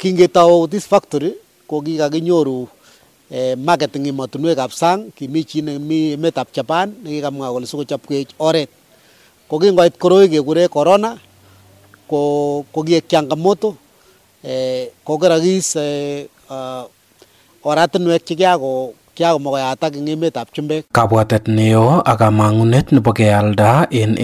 Kingetou this factory ko kikakinyoru eh, market eng ab sang kimi chi nemi ab Japan nekikamwa kole sikochopwech oret ko kingoit koroi kekure corona ko kokiek changamoto eh, kokerokis eh, uh, oratinwek chekiako kiakomokoi atak eng emetab chumbek. Kabwatet neo ak kamang'unet nebo kealda en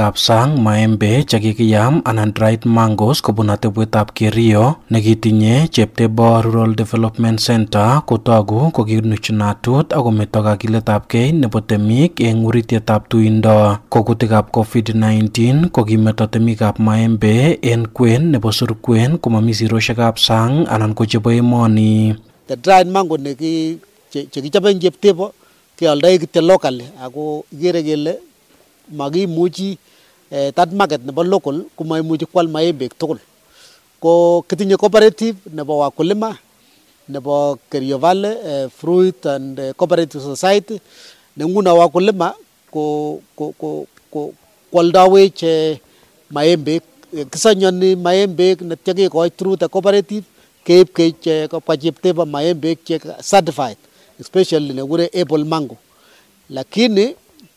kap sang maembe chekikiyam anan dried mangoes kobun Rio. kerio nekitinye cheptebo Rural Development Center kotogu kokinuchinatut akometo kakiletabgei nebo temik eng urityetab tuindo. Kokutikab Covid-19 kokimeto temikab maembe en kwen nebo surkwen komami siroshekab sang anan ko chebo emoni. The dried mango neki chekichobe cheptebo keoldoi kityo locally ako ikere kele makimuchi eh, that market nebo local komaimuchi kwal maembek tugul ko kitinye cooperative nebo wakulima nebo Kerio Valley eh, Fruit and eh, Cooperative Society ne nguno wakulima ko, ko, ko, ko kwoldowech eh, maembek kisonyoni maembek netya kekoch through the cooperative keib kech eh, kobwa chepteba maembek che certified especially nekure apple mango lakini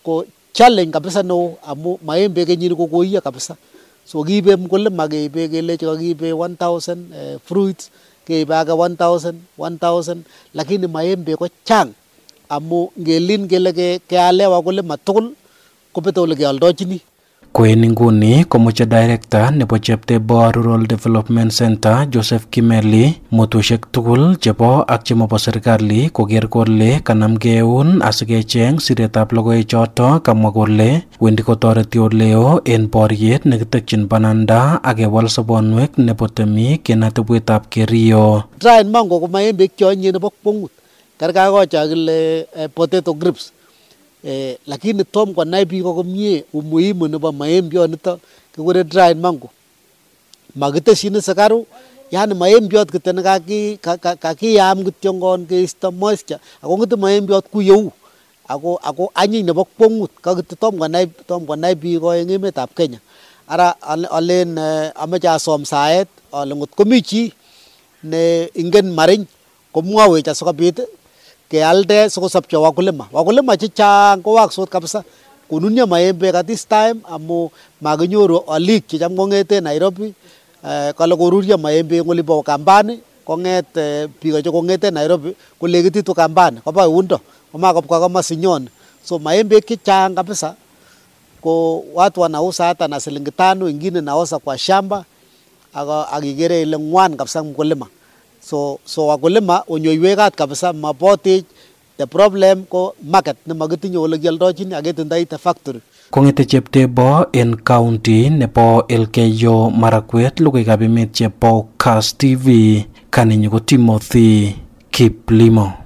ko challenge kabisa neo amu maembe kenyini kokoiyo kabisa so kiibe mkulima keibe kele chekakiibe 1000 eh, fruits keibe ake 1000 1000 lakini maembe ko chang amu ngelin kele keale wakulima tugul kobete ole keoldochini nguni komoche director nebo cheptebo rural development center joseph kimeli motoshek tugul chebo ak chemobo serikali koger kole kanam keun asikecheng siretab choto kamwa kole wendi kotoreti oleo en boriet nekitekchin bananda ak kewal sobonwek nebo temik en atebwetab kerio try mango komaembek cheonyie nebo kwong'ut kerkai kocha kile eh, potato grips eh, lakini tom konai biik komie umuhimu nebo maembiot ya nito kikure dry mango makiteshin sakaru yani maembiot ya kityo ne kakiyam kityo ke keisto moisture ako ng'ete maembiot ya ku yau ako ako anyiny kpongut ka kakityo tom nai tom konai biik eng emetab Kenya ara alen eh, cha asom saet ale ngot komichi ne ingen mariny cha asikobit kealde sikosopcho wakulima. Wakulima chechang kowaksot kabisa konunyo maembek at this time amu makinyoru alik checham kong'ete Nairobi eh, kale koruryo maembek ng'olipo Kambani kong'et eh, biik che kong'ete Nairobi kolekititu Kambani koba eundo komakobwa komosi nyon so maembek chechang kabisa ko watu wanausa hata na shilingi tano, ingine nauza kwa shamba, akikere ile ngwan kabisa mkulima. So, so wakulima onyoiwek kabisa mabotech the problem ko market nemakitinye olekialdochin aketindoi the factory kong'ete cheptebo en kaunti nebo elkeyo Marakwet luguikab emet chepo Kass TV kaninyi ko Timothy Kiplimo